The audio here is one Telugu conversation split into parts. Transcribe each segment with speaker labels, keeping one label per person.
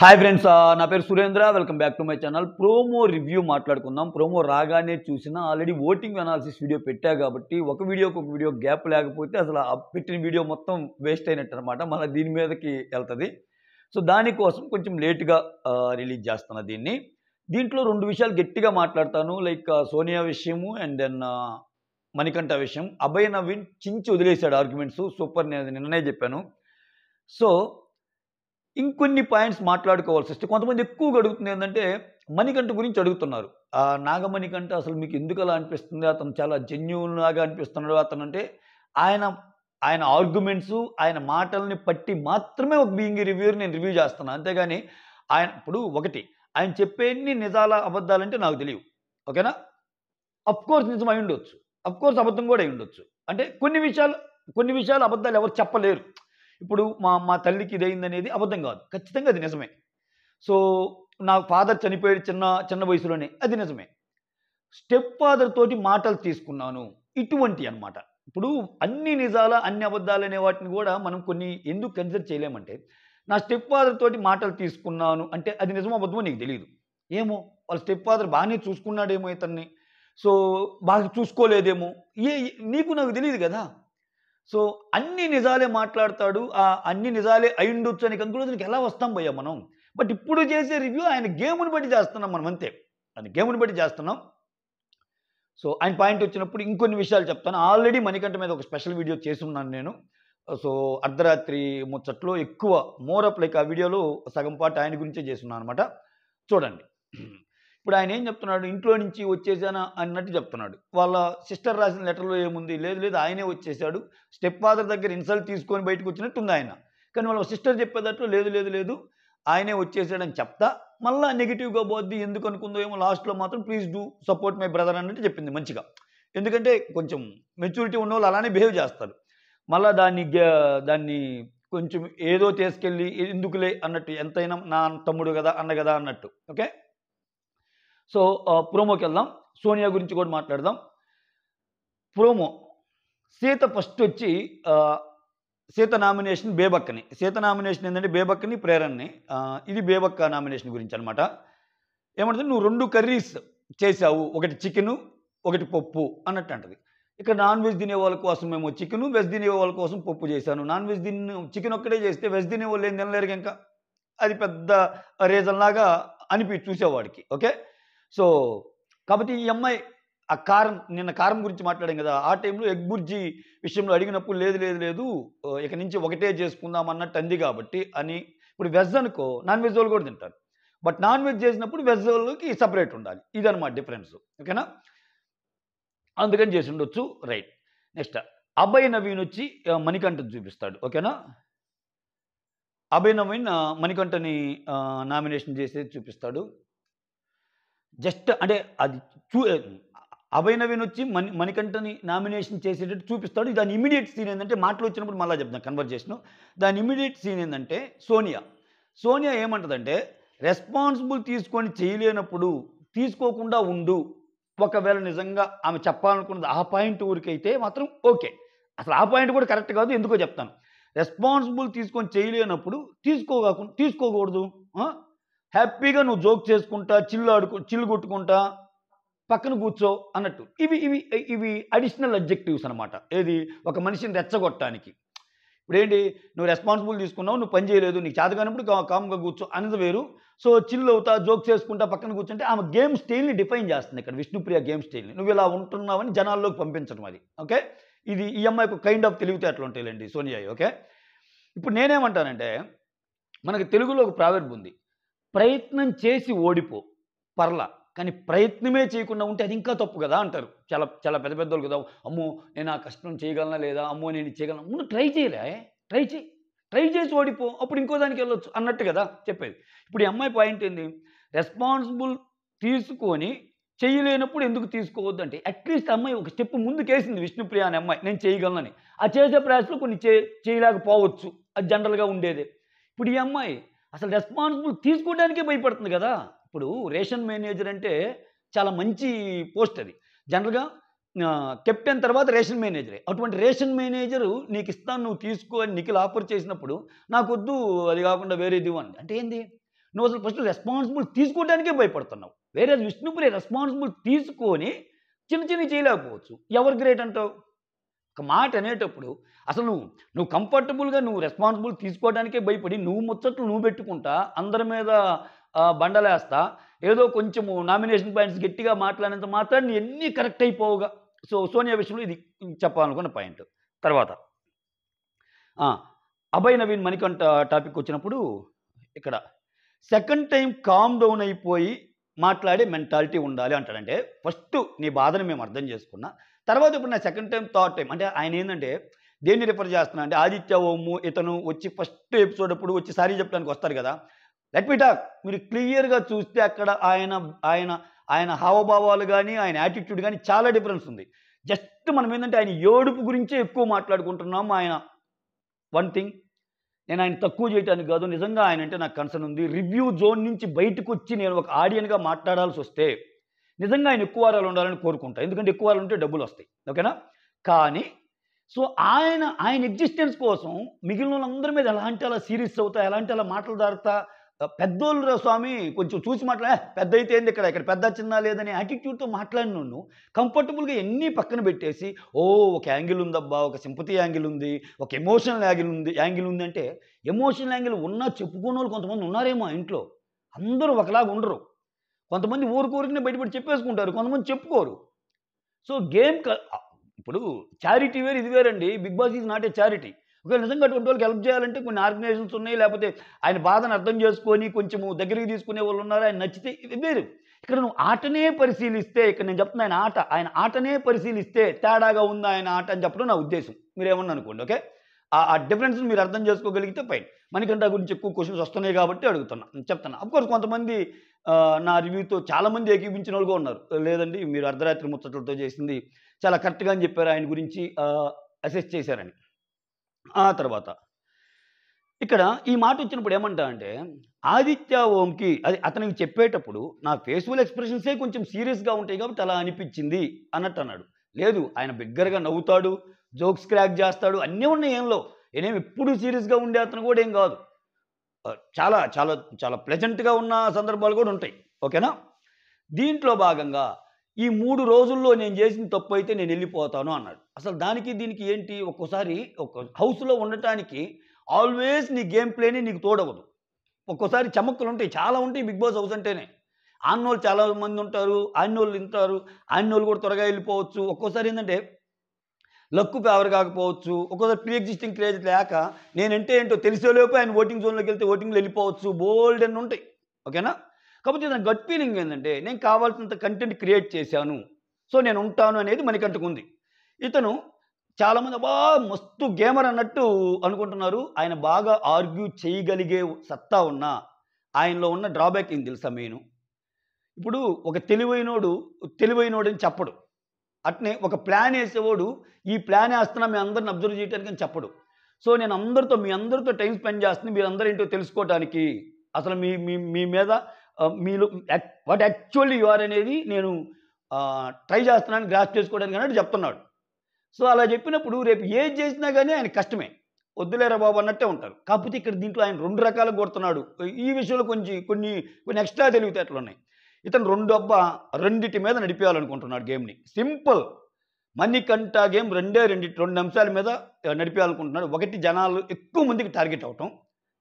Speaker 1: హాయ్ ఫ్రెండ్స్ నా పేరు Surendra welcome back to my channel promo review మాట్లాడుకుందాం ప్రోమో రాగానే చూసిన ఆల్రెడీ ఓటింగ్ అనాలిసిస్ వీడియో పెట్టా కాబట్టి ఒక వీడియోకి ఒక వీడియో గ్యాప్ లేకపోతే అసలు ఆ పెట్టిన వీడియో మొత్తం వేస్ట్ అయినట్టు అనమాట మళ్ళీ దీని మీదకి వెళ్తుంది సో దానికోసం కొంచెం లేట్గా రిలీజ్ చేస్తాను దీన్ని దీంట్లో రెండు విషయాలు గట్టిగా మాట్లాడతాను లైక్ సోనియా విషయము అండ్ దెన్ మణికంఠ విషయం అభయ నవీన్ చించి వదిలేశాడు ఆర్గ్యుమెంట్స్ సూపర్ నేను నిన్ననే చెప్పాను సో ఇంకొన్ని పాయింట్స్ మాట్లాడుకోవాల్సి వస్తే కొంతమంది ఎక్కువగా అడుగుతుంది ఏంటంటే మణికంఠ గురించి అడుగుతున్నారు ఆ నాగమణికంఠ అసలు మీకు ఎందుకు అలా అనిపిస్తుంది అతను చాలా లాగా అనిపిస్తున్నాడు అతను అంటే ఆయన ఆయన ఆర్గ్యుమెంట్స్ ఆయన మాటల్ని పట్టి మాత్రమే ఒక బీయింగ్ రివ్యూని నేను రివ్యూ చేస్తాను అంతేగాని ఆయన ఇప్పుడు ఒకటి ఆయన చెప్పేన్ని నిజాల అబద్ధాలంటే నాకు తెలియవు ఓకేనా అఫ్కోర్స్ నిజం అయి ఉండొచ్చు అఫ్కోర్స్ అబద్ధం కూడా అయి ఉండొచ్చు అంటే కొన్ని విషయాలు కొన్ని విషయాలు అబద్ధాలు ఎవరు చెప్పలేరు ఇప్పుడు మా మా తల్లికి ఇదైంది అనేది అబద్ధం కాదు ఖచ్చితంగా అది నిజమే సో నా ఫాదర్ చనిపోయాడు చిన్న చిన్న వయసులోనే అది నిజమే స్టెప్ ఫాదర్ తోటి మాటలు తీసుకున్నాను ఇటువంటి అనమాట ఇప్పుడు అన్ని నిజాల అన్ని అబద్ధాలు అనే వాటిని కూడా మనం కొన్ని ఎందుకు కన్సిడర్ చేయలేమంటే నా స్టెప్ ఫాదర్ తోటి మాటలు తీసుకున్నాను అంటే అది నిజమో అబద్ధమో నీకు తెలియదు ఏమో వాళ్ళ స్టెప్ ఫాదర్ బాగానే చూసుకున్నాడేమో ఇతన్ని సో బాగా చూసుకోలేదేమో ఏ నీకు నాకు తెలియదు కదా సో అన్ని నిజాలే మాట్లాడతాడు ఆ అన్ని నిజాలే ఉండొచ్చు అనే కంక్లూజన్కి ఎలా వస్తాం పోయా మనం బట్ ఇప్పుడు చేసే రివ్యూ ఆయన గేమ్ని బట్టి చేస్తున్నాం మనం అంతే ఆయన గేమ్ని బట్టి చేస్తున్నాం సో ఆయన పాయింట్ వచ్చినప్పుడు ఇంకొన్ని విషయాలు చెప్తాను ఆల్రెడీ మణికంఠ మీద ఒక స్పెషల్ వీడియో చేసి ఉన్నాను నేను సో అర్ధరాత్రి ముచ్చట్లో ఎక్కువ మోరప్ లైక్ ఆ వీడియోలో సగం పాటు ఆయన గురించే చేస్తున్నాను అనమాట చూడండి ఇప్పుడు ఆయన ఏం చెప్తున్నాడు ఇంట్లో నుంచి వచ్చేసాను అన్నట్టు చెప్తున్నాడు వాళ్ళ సిస్టర్ రాసిన లెటర్లో ఏముంది లేదు లేదు ఆయనే వచ్చేసాడు స్టెప్ ఫాదర్ దగ్గర ఇన్సల్ట్ తీసుకొని బయటకు వచ్చినట్టు ఉంది ఆయన కానీ వాళ్ళ సిస్టర్ చెప్పేటట్లు లేదు లేదు లేదు ఆయనే వచ్చేసాడని చెప్తా మళ్ళీ నెగిటివ్గా పోద్ది ఎందుకు అనుకుందో ఏమో లాస్ట్లో మాత్రం please do support my brother అన్నట్టు చెప్పింది మంచిగా ఎందుకంటే కొంచెం మెచ్యూరిటీ ఉన్న వాళ్ళు అలానే బిహేవ్ చేస్తారు మళ్ళీ దాన్ని దాన్ని కొంచెం ఏదో తీసుకెళ్ళి ఎందుకులే అన్నట్టు ఎంతైనా నా తమ్ముడు కదా అన్న కదా అన్నట్టు ఓకే సో ప్రోమోకి వెళ్దాం సోనియా గురించి కూడా మాట్లాడదాం ప్రోమో సీత ఫస్ట్ వచ్చి సీత నామినేషన్ బేబక్కని సీత నామినేషన్ ఏంటంటే బేబక్కని ప్రేరణని ఇది బేబక్క నామినేషన్ గురించి అనమాట ఏమంటుంది నువ్వు రెండు కర్రీస్ చేసావు ఒకటి చికెను ఒకటి పప్పు అన్నట్టు అంటది ఇక్కడ నాన్ వెజ్ తినే వాళ్ళ కోసం మేము చికెను వెజ్ తినే వాళ్ళ కోసం పప్పు చేశాను నాన్ వెజ్ తిన్న చికెన్ ఒక్కటే చేస్తే వెజ్ తినే వాళ్ళు ఏం తినలేరు ఇంకా అది పెద్ద రీజన్ లాగా అనిపి చూసేవాడికి ఓకే సో కాబట్టి ఈ అమ్మాయి ఆ కారం నిన్న కారం గురించి మాట్లాడాం కదా ఆ టైంలో ఎగ్బుర్జీ విషయంలో అడిగినప్పుడు లేదు లేదు లేదు ఇక నుంచి ఒకటే చేసుకుందాం అన్నట్టు అంది కాబట్టి అని ఇప్పుడు వెజ్ అనుకో నాన్ వెజ్ వాళ్ళు కూడా తింటారు బట్ నాన్ వెజ్ చేసినప్పుడు వెజ్ వాళ్ళకి సపరేట్ ఉండాలి ఇదనమాట డిఫరెన్స్ ఓకేనా అందుకని చేసి ఉండొచ్చు రైట్ నెక్స్ట్ అభయ్ నవీన్ వచ్చి మణికంఠ చూపిస్తాడు ఓకేనా అభయ్ నవీన్ మణికంఠని నామినేషన్ చేసి చూపిస్తాడు జస్ట్ అంటే అది చూ అభయనవిని వచ్చి మణి మణికంఠని నామినేషన్ చేసేటట్టు చూపిస్తాడు దాని ఇమీడియట్ సీన్ ఏంటంటే మాటలు వచ్చినప్పుడు మళ్ళీ చెప్తాను కన్వర్జేషన్ దాని ఇమీడియట్ సీన్ ఏంటంటే సోనియా సోనియా ఏమంటుందంటే రెస్పాన్సిబుల్ తీసుకొని చేయలేనప్పుడు తీసుకోకుండా ఉండు ఒకవేళ నిజంగా ఆమె చెప్పాలనుకున్నది ఆ పాయింట్ ఊరికైతే మాత్రం ఓకే అసలు ఆ పాయింట్ కూడా కరెక్ట్ కాదు ఎందుకో చెప్తాను రెస్పాన్సిబుల్ తీసుకొని చేయలేనప్పుడు తీసుకోకుండా తీసుకోకూడదు హ్యాపీగా నువ్వు జోక్ చేసుకుంటా చిల్లు ఆడుకు చిల్లు కొట్టుకుంటా పక్కన కూర్చో అన్నట్టు ఇవి ఇవి ఇవి అడిషనల్ అబ్జెక్టివ్స్ అనమాట ఏది ఒక మనిషిని రెచ్చగొట్టడానికి ఇప్పుడు ఏంటి నువ్వు రెస్పాన్సిబుల్ తీసుకున్నావు నువ్వు పని చేయలేదు నీకు చేత కానప్పుడు కామ్గా కూర్చో అనేది వేరు సో చిల్లు అవుతా జోక్ చేసుకుంటా పక్కన కూర్చుంటే ఆమె గేమ్ స్టైల్ని డిఫైన్ చేస్తుంది ఇక్కడ విష్ణుప్రియ గేమ్ స్టైల్ని నువ్వు ఇలా ఉంటున్నావని జనాల్లోకి పంపించడం అది ఓకే ఇది ఈ అమ్మాయికి కైండ్ ఆఫ్ తెలివితే అట్లా ఉంటాయిలేండి సోనియా ఓకే ఇప్పుడు నేనేమంటానంటే మనకి తెలుగులో ఒక ప్రావెర్బ్ ఉంది ప్రయత్నం చేసి ఓడిపో పర్ల కానీ ప్రయత్నమే చేయకుండా ఉంటే అది ఇంకా తప్పు కదా అంటారు చాలా చాలా పెద్ద వాళ్ళు కదా అమ్మో నేను ఆ కష్టం చేయగలనా లేదా అమ్మో నేను చేయగలను ముందు ట్రై చేయలే ట్రై చేయి ట్రై చేసి ఓడిపో అప్పుడు ఇంకో దానికి వెళ్ళొచ్చు అన్నట్టు కదా చెప్పేది ఇప్పుడు ఈ అమ్మాయి పాయింట్ ఏంది రెస్పాన్సిబుల్ తీసుకొని చేయలేనప్పుడు ఎందుకు తీసుకోవద్దు అంటే అట్లీస్ట్ అమ్మాయి ఒక స్టెప్ ముందుకేసింది విష్ణుప్రియ అనే అమ్మాయి నేను చేయగలనని ఆ చేసే ప్రయాసంలో కొన్ని చే చేయలేకపోవచ్చు అది జనరల్గా ఉండేదే ఇప్పుడు ఈ అమ్మాయి అసలు రెస్పాన్సిబుల్ తీసుకోవడానికే భయపడుతుంది కదా ఇప్పుడు రేషన్ మేనేజర్ అంటే చాలా మంచి పోస్ట్ అది జనరల్గా కెప్టెన్ తర్వాత రేషన్ మేనేజరే అటువంటి రేషన్ మేనేజరు నీకు ఇస్తాను నువ్వు తీసుకో అని నిఖిల్ ఆఫర్ చేసినప్పుడు నాకు వద్దు అది కాకుండా వేరేది అని అంటే ఏంది నువ్వు అసలు ఫస్ట్ రెస్పాన్సిబుల్ తీసుకోవడానికే భయపడుతున్నావు వేరే విష్ణుపురే రెస్పాన్సిబుల్ తీసుకొని చిన్న చిన్న చేయలేకపోవచ్చు ఎవరు గ్రేట్ అంటావు ఒక మాట అనేటప్పుడు అసలు నువ్వు నువ్వు కంఫర్టబుల్గా నువ్వు రెస్పాన్సిబుల్ తీసుకోవడానికే భయపడి నువ్వు ముచ్చట్లు నువ్వు పెట్టుకుంటా అందరి మీద బండలేస్తా ఏదో కొంచెము నామినేషన్ పాయింట్స్ గట్టిగా మాట్లాడినంత మాత్రం ఎన్ని కరెక్ట్ అయిపోవుగా సో సోనియా విషయంలో ఇది చెప్పాలనుకున్న పాయింట్ తర్వాత అభయ్ నవీన్ మణికంఠ టాపిక్ వచ్చినప్పుడు ఇక్కడ సెకండ్ టైం కామ్ డౌన్ అయిపోయి మాట్లాడే మెంటాలిటీ ఉండాలి అంటాడంటే ఫస్ట్ నీ బాధను మేము అర్థం చేసుకున్నా తర్వాత ఇప్పుడు నా సెకండ్ టైం థర్డ్ టైం అంటే ఆయన ఏంటంటే దేన్ని రిఫర్ చేస్తున్నా అంటే ఆదిత్య ఓము ఇతను వచ్చి ఫస్ట్ ఎపిసోడ్ అప్పుడు వచ్చి సారీ చెప్పడానికి వస్తారు కదా లెట్ మీ టాక్ మీరు క్లియర్గా చూస్తే అక్కడ ఆయన ఆయన ఆయన హావభావాలు కానీ ఆయన యాటిట్యూడ్ కానీ చాలా డిఫరెన్స్ ఉంది జస్ట్ మనం ఏంటంటే ఆయన ఏడుపు గురించే ఎక్కువ మాట్లాడుకుంటున్నాము ఆయన వన్ థింగ్ నేను ఆయన తక్కువ చేయడానికి కాదు నిజంగా ఆయన అంటే నాకు కన్సర్న్ ఉంది రివ్యూ జోన్ నుంచి బయటకు వచ్చి నేను ఒక ఆడియన్గా మాట్లాడాల్సి వస్తే నిజంగా ఆయన ఎక్కువ వారాలు ఉండాలని కోరుకుంటా ఎందుకంటే ఎక్కువ వారాలు ఉంటే డబ్బులు వస్తాయి ఓకేనా కానీ సో ఆయన ఆయన ఎగ్జిస్టెన్స్ కోసం మిగిలిన వాళ్ళందరి మీద ఎలాంటి అలా సీరియస్ అవుతా ఎలాంటి అలా మాటలు దారుతా పెద్దోళ్ళు స్వామి కొంచెం చూసి మాట్లా పెద్ద అయితే ఏంది ఇక్కడ ఇక్కడ పెద్ద చిన్న లేదని యాటిట్యూడ్తో మాట్లాడినను కంఫర్టబుల్గా ఎన్ని పక్కన పెట్టేసి ఓ ఒక యాంగిల్ ఉందబ్బా ఒక సింపతి యాంగిల్ ఉంది ఒక ఎమోషనల్ యాంగిల్ ఉంది యాంగిల్ ఉంది అంటే ఎమోషనల్ యాంగిల్ ఉన్నా చెప్పుకునే వాళ్ళు కొంతమంది ఉన్నారేమో ఇంట్లో అందరూ ఒకలాగా ఉండరు కొంతమంది ఊరికూరికనే బయటపడి చెప్పేసుకుంటారు కొంతమంది చెప్పుకోరు సో గేమ్ ఇప్పుడు చారిటీ వేరు ఇది వేరండి Bigg Boss is not a charity ఒకవేళ నిజంగా అటువంటి వాళ్ళకి హెల్ప్ చేయాలంటే కొన్ని ఆర్గనైజేషన్స్ ఉన్నాయి లేకపోతే ఆయన బాధను అర్థం చేసుకొని కొంచెం దగ్గరికి తీసుకునే వాళ్ళు ఉన్నారు ఆయన నచ్చితే ఇది వేరు ఇక్కడ నువ్వు ఆటనే పరిశీలిస్తే ఇక్కడ నేను చెప్తున్నా ఆయన ఆట ఆయన ఆటనే పరిశీలిస్తే తేడాగా ఉంది ఆయన ఆట అని చెప్పడం నా ఉద్దేశం మీరేమన్నా అనుకోండి ఓకే ఆ డిఫరెన్స్ని మీరు అర్థం చేసుకోగలిగితే ఫైన్ మనకంటే గురించి ఎక్కువ క్వశ్చన్స్ వస్తున్నాయి కాబట్టి అడుగుతున్నా చెప్తున్నా అఫ్కోర్స్ కొంతమంది నా రివ్యూతో చాలామంది ఏకీపించిన వాళ్ళుగా ఉన్నారు లేదండి మీరు అర్ధరాత్రి ముచ్చట్లతో చేసింది చాలా కరెక్ట్గా అని చెప్పారు ఆయన గురించి అసెస్ చేశారని ఆ తర్వాత ఇక్కడ ఈ మాట వచ్చినప్పుడు ఏమంటా అంటే ఆదిత్య ఓంకి అది అతనికి చెప్పేటప్పుడు నా ఫేస్బుల్ ఎక్స్ప్రెషన్సే కొంచెం సీరియస్గా ఉంటాయి కాబట్టి అలా అనిపించింది అన్నట్టు అన్నాడు లేదు ఆయన బిగ్గరగా నవ్వుతాడు జోక్స్ క్రాక్ చేస్తాడు అన్నీ ఉన్నాయి ఏంలో నేనేమి ఎప్పుడు సీరియస్గా ఉండే అతను కూడా ఏం కాదు చాలా చాలా చాలా ప్లెజెంట్గా ఉన్న సందర్భాలు కూడా ఉంటాయి ఓకేనా దీంట్లో భాగంగా ఈ మూడు రోజుల్లో నేను చేసిన తప్పు అయితే నేను వెళ్ళిపోతాను అన్నాడు అసలు దానికి దీనికి ఏంటి ఒక్కోసారి ఒక హౌస్లో ఉండటానికి ఆల్వేస్ నీ గేమ్ ప్లేని నీకు తోడవదు ఒక్కోసారి చమక్కలు ఉంటాయి చాలా ఉంటాయి బిగ్ బాస్ హౌస్ అంటేనే ఆన్నోళ్ళు చాలా మంది ఉంటారు ఆన్నోళ్ళు తింటారు ఆన్నోళ్ళు కూడా త్వరగా వెళ్ళిపోవచ్చు ఒక్కోసారి ఏంటంటే లక్కు ఫేవర్ కాకపోవచ్చు ఒక్కోసారి ప్రీ ఎగ్జిస్టింగ్ క్రేజ్ లేక నేనంటే ఏంటో తెలిసేలోపు ఆయన ఓటింగ్ జోన్లోకి వెళ్తే ఓటింగ్లో వెళ్ళిపోవచ్చు బోల్డ్ అని ఉంటాయి ఓకేనా కాబట్టి దాని గట్ ఫీలింగ్ ఏంటంటే నేను కావాల్సినంత కంటెంట్ క్రియేట్ చేశాను సో నేను ఉంటాను అనేది మనకంటుకుంది ఇతను చాలామంది బా మస్తు గేమర్ అన్నట్టు అనుకుంటున్నారు ఆయన బాగా ఆర్గ్యూ చేయగలిగే సత్తా ఉన్నా ఆయనలో ఉన్న డ్రాబ్యాక్ ఏం తెలుసా మెయిన్ ఇప్పుడు ఒక తెలివైనోడు తెలివైనోడని చెప్పడు అట్నే ఒక ప్లాన్ వేసేవాడు ఈ ప్లాన్ వేస్తున్నా మీ అందరిని అబ్జర్వ్ చేయడానికి అని చెప్పడు సో నేను అందరితో మీ అందరితో టైం స్పెండ్ చేస్తుంది మీరందరూ ఏంటో తెలుసుకోవడానికి అసలు మీ మీ మీ మీద మీలో వాట్ యాక్చువల్లీ యు ఆర్ అనేది నేను ట్రై చేస్తున్నాను గ్రాస్ చేసుకోవడానికి అన్నట్టు చెప్తున్నాడు సో అలా చెప్పినప్పుడు రేపు ఏం చేసినా కానీ ఆయన కష్టమే వద్దులేరా బాబు అన్నట్టే ఉంటారు కాకపోతే ఇక్కడ దీంట్లో ఆయన రెండు రకాలు కొడుతున్నాడు ఈ విషయంలో కొంచెం కొన్ని కొన్ని ఎక్స్ట్రా తెలివితేటలు ఉన్నాయి ఇతను రెండు అబ్బ రెండిటి మీద నడిపేయాలనుకుంటున్నాడు గేమ్ని సింపుల్ మణికంఠ గేమ్ రెండే రెండు రెండు అంశాల మీద నడిపేయాలనుకుంటున్నాడు ఒకటి జనాలు ఎక్కువ మందికి టార్గెట్ అవటం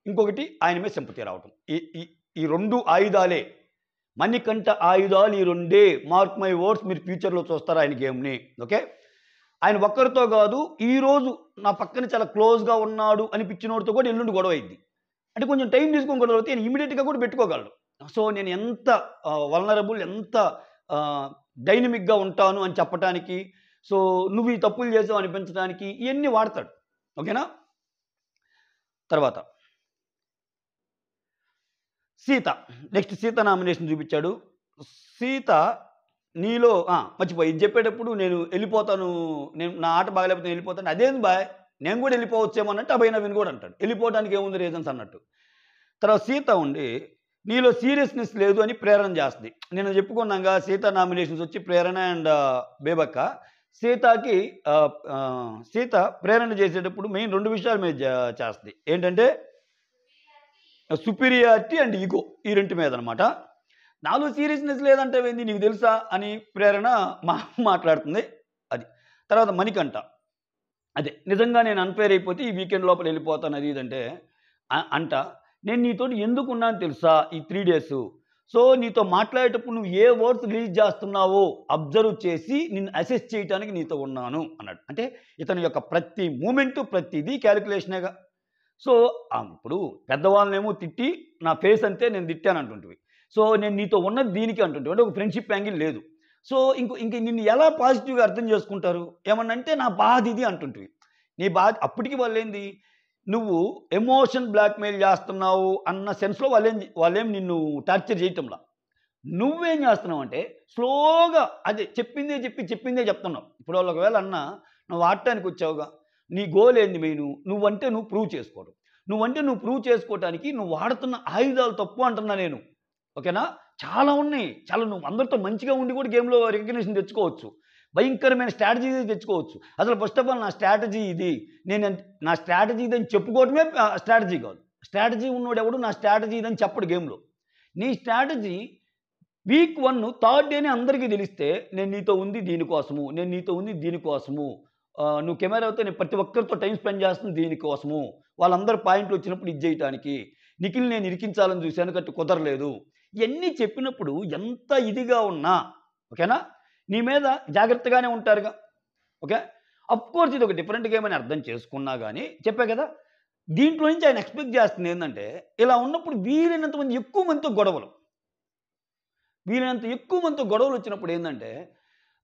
Speaker 1: ఇంకొకటి ఆయన మీద సింపతి రావటం ఈ ఈ రెండు ఆయుధాలే మణికంట ఆయుధాలు ఈ రెండే మార్క్ మై వర్డ్స్ మీరు ఫ్యూచర్లో చూస్తారు ఆయన గేమ్ని ఓకే ఆయన ఒక్కరితో కాదు ఈరోజు నా పక్కన చాలా క్లోజ్గా ఉన్నాడు అనిపించినోడితో కూడా ఎల్లుండి గొడవ అయింది అంటే కొంచెం టైం తీసుకోగలిగితే గొడవ ఇమీడియట్గా కూడా పెట్టుకోగలడు సో నేను ఎంత వలనరబుల్ ఎంత డైనమిక్గా ఉంటాను అని చెప్పడానికి సో నువ్వు ఈ తప్పులు చేసావు అనిపించడానికి ఇవన్నీ వాడతాడు ఓకేనా తర్వాత సీత నెక్స్ట్ సీత నామినేషన్ చూపించాడు సీత నీలో మర్చిపోయి ఇది చెప్పేటప్పుడు నేను వెళ్ళిపోతాను నేను నా ఆట బాగలేకపోతే వెళ్ళిపోతాను అదేంది బాయ్ నేను కూడా వెళ్ళిపోవచ్చేమో అన్నట్టు అభయ నవీన్ కూడా అంటాడు వెళ్ళిపోవడానికి ఏముంది రీజన్స్ అన్నట్టు తర్వాత సీత ఉండి నీలో సీరియస్నెస్ లేదు అని ప్రేరణ చేస్తుంది నేను చెప్పుకున్నాగా సీత నామినేషన్స్ వచ్చి ప్రేరణ అండ్ బేబక్క సీతకి సీత ప్రేరణ చేసేటప్పుడు మెయిన్ రెండు విషయాలు మీద చేస్తుంది ఏంటంటే సుపీరియారిటీ అండ్ ఈగో ఈ రెంటి మీద అనమాట నాలో సీరియస్నెస్ లేదంటే ఏంది నీకు తెలుసా అని ప్రేరణ మా మాట్లాడుతుంది అది తర్వాత మణికంఠ అదే నిజంగా నేను అన్ఫేర్ అయిపోతే ఈ వీకెండ్ లోపల వెళ్ళిపోతాను అది ఇదంటే అంట నేను నీతో ఎందుకున్నాను తెలుసా ఈ త్రీ డేస్ సో నీతో మాట్లాడేటప్పుడు నువ్వు ఏ వర్డ్స్ రిలీజ్ చేస్తున్నావో అబ్జర్వ్ చేసి నిన్ను అసెస్ చేయడానికి నీతో ఉన్నాను అన్నాడు అంటే ఇతని యొక్క ప్రతి మూమెంటు ప్రతిదీ క్యాలిక్యులేషనేగా సో ఇప్పుడు పెద్దవాళ్ళనేమో తిట్టి నా ఫేస్ అంతే నేను తిట్టాను అంటుంటివి సో నేను నీతో ఉన్నది దీనికి అంటుంటే అంటే ఒక ఫ్రెండ్షిప్ యాంగిల్ లేదు సో ఇంకో ఇంక నిన్ను ఎలా పాజిటివ్గా అర్థం చేసుకుంటారు ఏమన్నంటే నా బాధ ఇది అంటుంటివి నీ బాధ అప్పటికి వాళ్ళు ఏంది నువ్వు ఎమోషన్ బ్లాక్మెయిల్ చేస్తున్నావు అన్న సెన్స్లో వాళ్ళేం వాళ్ళేం నిన్ను టార్చర్ చేయటంలా నువ్వేం చేస్తున్నావు అంటే స్లోగా అదే చెప్పిందే చెప్పి చెప్పిందే చెప్తున్నావు ఇప్పుడు ఒకవేళ అన్న నువ్వు ఆడటానికి వచ్చావుగా నీ గోల్ ఏంది మెయిన్ నువ్వంటే నువ్వు ప్రూవ్ చేసుకోవడం నువ్వంటే నువ్వు ప్రూవ్ చేసుకోవటానికి నువ్వు వాడుతున్న ఆయుధాలు తప్పు అంటున్నా నేను ఓకేనా చాలా ఉన్నాయి చాలా నువ్వు అందరితో మంచిగా ఉండి కూడా గేమ్లో రికగ్నేషన్ తెచ్చుకోవచ్చు భయంకరమైన స్ట్రాటజీ తెచ్చుకోవచ్చు అసలు ఫస్ట్ ఆఫ్ ఆల్ నా స్ట్రాటజీ ఇది నేను నా స్ట్రాటజీ ఇదని చెప్పుకోవటమే స్ట్రాటజీ కాదు స్ట్రాటజీ ఉన్నోడు ఎవడు నా స్ట్రాటజీ ఇదని చెప్పడు గేమ్లో నీ స్ట్రాటజీ వీక్ వన్ థర్డ్ డేనే అందరికీ తెలిస్తే నేను నీతో ఉంది దీనికోసము నేను నీతో ఉంది దీనికోసము నువ్వు కెమెరా అయితే నేను ప్రతి ఒక్కరితో టైం స్పెండ్ చేస్తుంది దీనికోసము వాళ్ళందరూ పాయింట్లు వచ్చినప్పుడు ఇది చేయటానికి నిఖిల్ నేను ఇరికించాలని చూశాను కట్టి కుదరలేదు ఇవన్నీ చెప్పినప్పుడు ఎంత ఇదిగా ఉన్నా ఓకేనా నీ మీద జాగ్రత్తగానే ఉంటారుగా ఓకే కోర్స్ ఇది ఒక డిఫరెంట్ గేమ్ అని అర్థం చేసుకున్నా కానీ చెప్పా కదా దీంట్లో నుంచి ఆయన ఎక్స్పెక్ట్ చేస్తుంది ఏంటంటే ఇలా ఉన్నప్పుడు వీలైనంత మంది ఎక్కువ మందితో గొడవలు వీలైనంత ఎక్కువ మందితో గొడవలు వచ్చినప్పుడు ఏంటంటే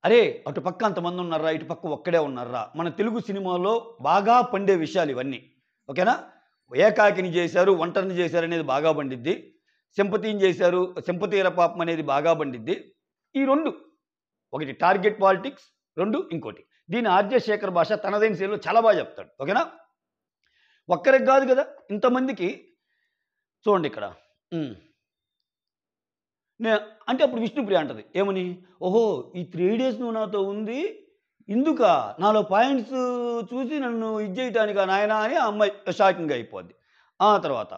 Speaker 1: అరే అటు పక్క అంతమంది ఉన్నారా ఇటు పక్క ఒక్కడే ఉన్నారా మన తెలుగు సినిమాలో బాగా పండే విషయాలు ఇవన్నీ ఓకేనా ఏకాకిని చేశారు ఒంటరిని చేశారు అనేది బాగా పండిద్ది సింపతిని చేశారు సింపతీర పాపం అనేది బాగా పండిద్ది ఈ రెండు ఒకటి టార్గెట్ పాలిటిక్స్ రెండు ఇంకోటి దీని ఆర్జే శేఖర్ భాష తనదైన శైలిలో చాలా బాగా చెప్తాడు ఓకేనా ఒక్కరికి కాదు కదా ఇంతమందికి చూడండి ఇక్కడ నే అంటే అప్పుడు విష్ణుప్రియ అంటది ఏమని ఓహో ఈ త్రీ డేస్ నువ్వు నాతో ఉంది ఇందుక నాలో పాయింట్స్ చూసి నన్ను ఇది చేయటానికి నాయన అని ఆ అమ్మాయి షాకింగ్ అయిపోద్ది ఆ తర్వాత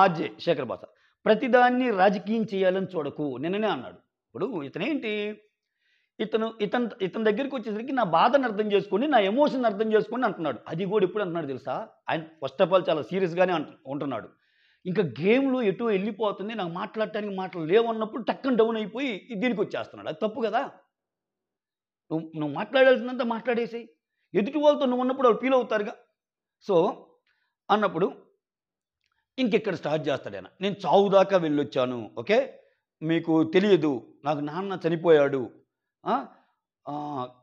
Speaker 1: ఆర్జే శేఖర్ భాష ప్రతిదాన్ని రాజకీయం చేయాలని చూడకు నిన్ననే అన్నాడు ఇప్పుడు ఇతనేంటి ఇతను ఇతను ఇతని దగ్గరికి వచ్చేసరికి నా బాధను అర్థం చేసుకొని నా ఎమోషన్ అర్థం చేసుకొని అంటున్నాడు అది కూడా ఎప్పుడు అంటున్నాడు తెలుసా ఆయన ఫస్ట్ ఆఫ్ ఆల్ చాలా సీరియస్గానే ఉంటున్నాడు ఇంకా గేమ్లో ఎటు వెళ్ళిపోతుంది నాకు మాట్లాడటానికి మాటలు లేవన్నప్పుడు టక్కన డౌన్ అయిపోయి దీనికి వచ్చేస్తున్నాడు అది తప్పు కదా నువ్వు నువ్వు మాట్లాడాల్సినంత మాట్లాడేసి ఎదుటి వాళ్ళతో నువ్వు ఉన్నప్పుడు వాళ్ళు ఫీల్ అవుతారుగా సో అన్నప్పుడు ఇంకెక్కడ స్టార్ట్ చేస్తాడు ఆయన నేను చావు దాకా వెళ్ళొచ్చాను ఓకే మీకు తెలియదు నాకు నాన్న చనిపోయాడు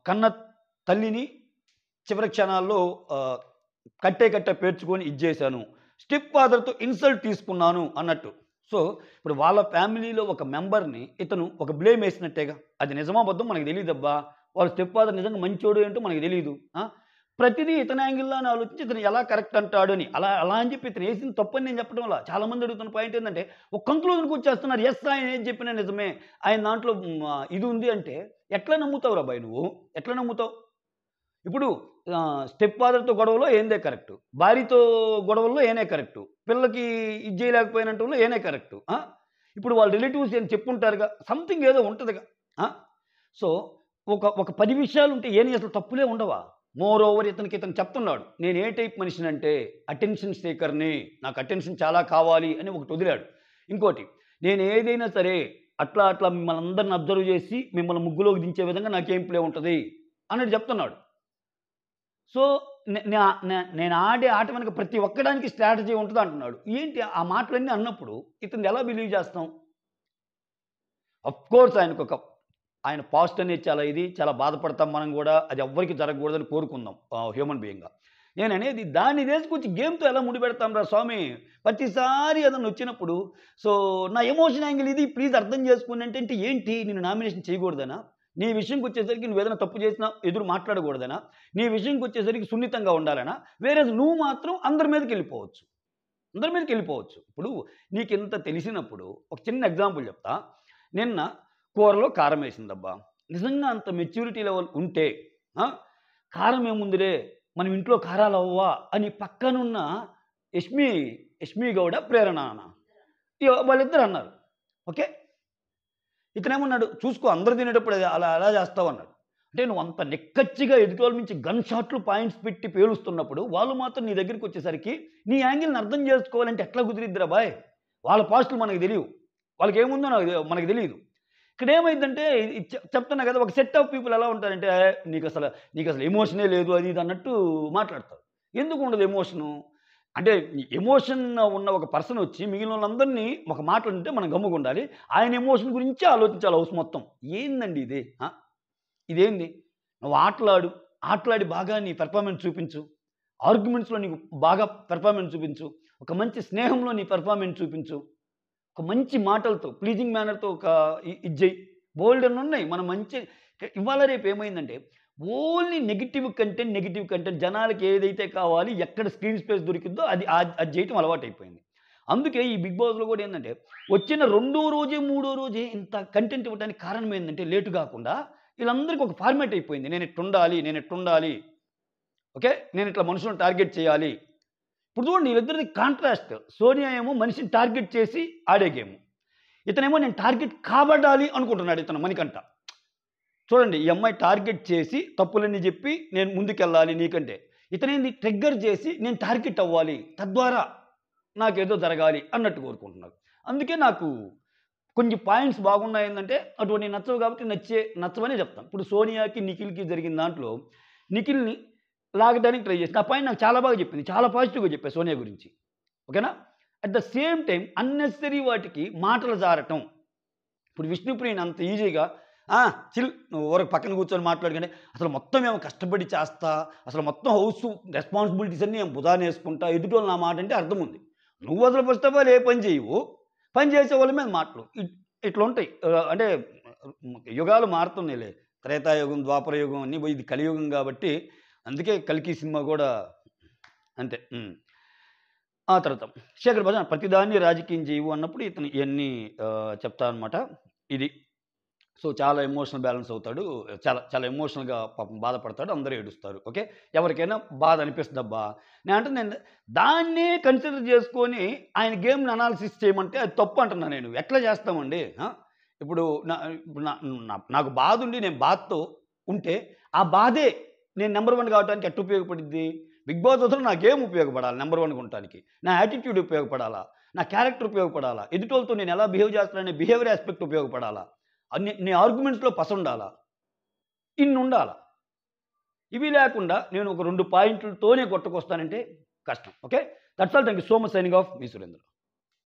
Speaker 1: కన్న తల్లిని చివరి క్షణాల్లో కట్టే కట్ట పేర్చుకొని ఇచ్చేశాను స్టెప్ ఫాదర్తో ఇన్సల్ట్ తీసుకున్నాను అన్నట్టు సో ఇప్పుడు వాళ్ళ ఫ్యామిలీలో ఒక మెంబర్ని ఇతను ఒక బ్లేమ్ వేసినట్టేగా అది నిజమాబద్ధం మనకు తెలియదబ్బా వాళ్ళ స్టెప్ ఫాదర్ నిజంగా మంచోడు ఏంటో మనకు తెలియదు ప్రతిదీ ఇతని యాంగిల్లో ఆలోచించి ఇతను ఎలా కరెక్ట్ అంటాడు అని అలా అలా అని చెప్పి ఇతను వేసింది తప్పని నేను చెప్పడం వల్ల చాలామంది అడుగుతున్న పాయింట్ ఏంటంటే ఒక కంక్లూజన్కి వచ్చేస్తున్నారు ఎస్ ఆయన ఏం చెప్పినా నిజమే ఆయన దాంట్లో ఇది ఉంది అంటే ఎట్లా నమ్ముతావు రాబాయ్ నువ్వు ఎట్లా నమ్ముతావు ఇప్పుడు స్టెప్ ఫాదర్తో గొడవలో ఏందే కరెక్ట్ భార్యతో గొడవల్లో ఏనే కరెక్ట్ పిల్లకి ఇది చేయలేకపోయినట్టు ఏనే కరెక్ట్ ఇప్పుడు వాళ్ళ రిలేటివ్స్ ఏం చెప్పుంటారుగా సంథింగ్ ఏదో ఉంటుందిగా సో ఒక ఒక పది విషయాలు ఉంటే ఏని అసలు తప్పులే ఉండవా మోర్ ఓవర్ ఇతనికి ఇతను చెప్తున్నాడు నేను ఏ టైప్ మనిషిని అంటే అటెన్షన్ స్టేకర్ని నాకు అటెన్షన్ చాలా కావాలి అని ఒకటి వదిలాడు ఇంకోటి నేను ఏదైనా సరే అట్లా అట్లా మిమ్మల్ని అందరిని అబ్జర్వ్ చేసి మిమ్మల్ని ముగ్గులోకి దించే విధంగా నా గేమ్ ప్లే ఉంటుంది అన్నట్టు చెప్తున్నాడు సో నేను ఆడే ఆట వెనక ప్రతి ఒక్కడానికి స్ట్రాటజీ ఉంటుంది అంటున్నాడు ఏంటి ఆ మాటలన్నీ అన్నప్పుడు ఇతను ఎలా బిలీవ్ చేస్తాం కోర్స్ ఆయనకు ఒక ఆయన పాస్ట్ అనేది చాలా ఇది చాలా బాధపడతాం మనం కూడా అది ఎవ్వరికి జరగకూడదని కోరుకుందాం హ్యూమన్ బీయింగ్గా నేను అనేది దాన్ని వేసుకొచ్చి గేమ్తో ఎలా ముడిపెడతాం రా స్వామి ప్రతిసారి అతను వచ్చినప్పుడు సో నా ఎమోషన్ యాంగిల్ ఇది ప్లీజ్ అర్థం చేసుకుని అంటే ఏంటి నేను నామినేషన్ చేయకూడదనా నీ విషయంకి వచ్చేసరికి నువ్వు ఏదైనా తప్పు చేసినా ఎదురు మాట్లాడకూడదనా నీ విషయంకి వచ్చేసరికి సున్నితంగా ఉండాలనా వేరే నువ్వు మాత్రం అందరి మీదకి వెళ్ళిపోవచ్చు అందరి మీదకి వెళ్ళిపోవచ్చు ఇప్పుడు నీకు ఇంత తెలిసినప్పుడు ఒక చిన్న ఎగ్జాంపుల్ చెప్తా నిన్న కూరలో కారం వేసిందబ్బా నిజంగా అంత మెచ్యూరిటీ లెవెల్ ఉంటే కారం ఏముందిరే మనం ఇంట్లో కారాలు అవ్వా అని పక్కనున్న యష్మి యష్మి గౌడ ప్రేరణ అన్న వాళ్ళిద్దరు అన్నారు ఓకే ఇతనేమన్నాడు చూసుకో అందరు తినేటప్పుడు అలా అలా చేస్తావు అన్నాడు అంటే నువ్వు అంత నిక్కచ్చిగా ఎదుటి నుంచి గన్ షాట్లు పాయింట్స్ పెట్టి పేలుస్తున్నప్పుడు వాళ్ళు మాత్రం నీ దగ్గరికి వచ్చేసరికి నీ యాంగిల్ని అర్థం చేసుకోవాలంటే ఎట్లా కుదిరిద్దిరా బాయ్ వాళ్ళ పాస్టులు మనకు తెలియవు వాళ్ళకి ఏముందో నాకు మనకు తెలియదు ఇక్కడ ఏమైందంటే చెప్తున్నా కదా ఒక సెట్ ఆఫ్ పీపుల్ ఎలా ఉంటారంటే నీకు అసలు నీకు అసలు ఎమోషనే లేదు అది ఇది అన్నట్టు మాట్లాడతారు ఎందుకు ఉండదు ఎమోషను అంటే ఎమోషన్ ఉన్న ఒక పర్సన్ వచ్చి మిగిలిన వాళ్ళందరినీ ఒక ఉంటే మనం గమ్ముకుండాలి ఆయన ఎమోషన్ గురించే ఆలోచించాలి హౌస్ మొత్తం ఏందండి ఇది ఇదేంది నువ్వు ఆటలాడు ఆటలాడి బాగా నీ పెర్ఫార్మెన్స్ చూపించు ఆర్గ్యుమెంట్స్లో నీకు బాగా పెర్ఫార్మెన్స్ చూపించు ఒక మంచి స్నేహంలో నీ పెర్ఫార్మెన్స్ చూపించు ఒక మంచి మాటలతో ప్లీజింగ్ మేనర్తో ఒక ఇజ్జయ్ బోల్డ్ అని ఉన్నాయి మనం మంచి ఇవాళ రేపు ఏమైందంటే only negative content negative content జనాలకి ఏదైతే కావాలి ఎక్కడ స్క్రీన్ స్పేస్ దొరికిందో అది అది చేయటం అలవాటు అయిపోయింది అందుకే ఈ బిగ్ బాస్లో కూడా ఏంటంటే వచ్చిన రెండో రోజే మూడో రోజే ఇంత కంటెంట్ ఇవ్వడానికి కారణం ఏంటంటే లేటు కాకుండా వీళ్ళందరికీ ఒక ఫార్మేట్ అయిపోయింది నేను ఇట్టుండాలి నేను ఇట్టుండాలి ఓకే నేను ఇట్లా మనుషులను టార్గెట్ చేయాలి ఇప్పుడు చూడండి వీళ్ళిద్దరిది కాంట్రాస్ట్ సోనియా ఏమో మనిషిని టార్గెట్ చేసి ఆడే గేమ్ ఇతనేమో నేను టార్గెట్ కాబడాలి అనుకుంటున్నాడు ఇతను మనకంట చూడండి ఈ అమ్మాయి టార్గెట్ చేసి తప్పులన్నీ చెప్పి నేను ముందుకెళ్ళాలి నీకంటే ఇతనేది ట్రిగ్గర్ చేసి నేను టార్గెట్ అవ్వాలి తద్వారా నాకేదో జరగాలి అన్నట్టు కోరుకుంటున్నాడు అందుకే నాకు కొన్ని పాయింట్స్ బాగున్నాయి ఏంటంటే అటువంటి నచ్చవు కాబట్టి నచ్చే నచ్చవనే చెప్తాను ఇప్పుడు సోనియాకి నిఖిల్కి జరిగిన దాంట్లో నిఖిల్ని లాగడానికి ట్రై చేసింది ఆ పాయింట్ నాకు చాలా బాగా చెప్పింది చాలా పాజిటివ్గా చెప్పాను సోనియా గురించి ఓకేనా at the same time unnecessary వాటికి మాటలు జారటం ఇప్పుడు విష్ణుప్రియని అంత ఈజీగా చిల్ నువ్వు ఎవరికి పక్కన కూర్చొని మాట్లాడుకుంటే అసలు మొత్తం మేము కష్టపడి చేస్తా అసలు మొత్తం హౌస్ రెస్పాన్సిబిలిటీస్ అన్నీ మేము బుధానేసుకుంటా ఎదుటోళ్ళు నా మాట అంటే అర్థం ఉంది నువ్వు అసలు పుస్తకాలు ఏ పని చేయవు పని చేసే వాళ్ళ మీద మాటలు ఇట్లా ఉంటాయి అంటే యుగాలు మారుతున్నాయిలే త్రేతాయుగం ద్వాపరయుగం అన్నీ ఇది కలియుగం కాబట్టి అందుకే కల్కి సినిమా కూడా అంతే ఆ తర్వాత శేఖర్ భజన ప్రతిదాన్ని రాజకీయం చేయవు అన్నప్పుడు ఇతను ఇవన్నీ చెప్తా అనమాట ఇది సో చాలా ఎమోషనల్ బ్యాలెన్స్ అవుతాడు చాలా చాలా ఎమోషనల్గా పాపం బాధపడతాడు అందరూ ఏడుస్తారు ఓకే ఎవరికైనా బాధ అనిపిస్తుంది అబ్బా నేను అంటే నేను దాన్నే కన్సిడర్ చేసుకొని ఆయన గేమ్ని అనాలిసిస్ చేయమంటే అది తప్పు అంటున్నా నేను ఎట్లా చేస్తామండి ఇప్పుడు నా నాకు బాధ ఉండి నేను బాధతో ఉంటే ఆ బాధే నేను నెంబర్ వన్ కావడానికి ఎట్టు ఉపయోగపడింది బిగ్ బాస్ వదిలి నాకేం ఉపయోగపడాలి నెంబర్ వన్ ఉండటానికి నా యాటిట్యూడ్ ఉపయోగపడాలా నా క్యారెక్టర్ ఉపయోగపడాలా ఎదుటోళ్ళతో నేను ఎలా బిహేవ్ చేస్తాననే బిహేవియర్ ఆస్పెక్ట్ ఉపయోగపడాలా అన్ని నీ ఆర్గ్యుమెంట్స్లో పస ఉండాలా ఇన్ని ఉండాలా ఇవి లేకుండా నేను ఒక రెండు పాయింట్లతోనే కొట్టుకొస్తానంటే కష్టం okay that's all thank you so much signing off మీ సురేంద్ర